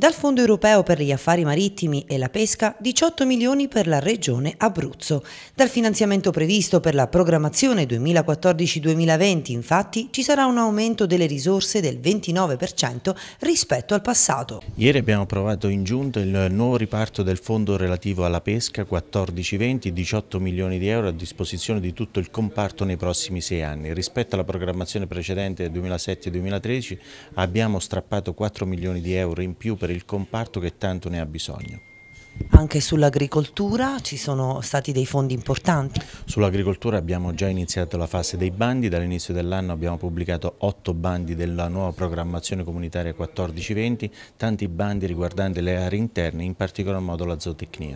dal Fondo europeo per gli affari marittimi e la pesca 18 milioni per la regione Abruzzo. Dal finanziamento previsto per la programmazione 2014-2020 infatti ci sarà un aumento delle risorse del 29% rispetto al passato. Ieri abbiamo approvato in giunta il nuovo riparto del fondo relativo alla pesca 14-20, 18 milioni di euro a disposizione di tutto il comparto nei prossimi sei anni. Rispetto alla programmazione precedente 2007-2013 abbiamo strappato 4 milioni di euro in più per per il comparto che tanto ne ha bisogno? Anche sull'agricoltura ci sono stati dei fondi importanti? Sull'agricoltura abbiamo già iniziato la fase dei bandi, dall'inizio dell'anno abbiamo pubblicato otto bandi della nuova programmazione comunitaria 14-20, tanti bandi riguardanti le aree interne, in particolar modo la zootecnia.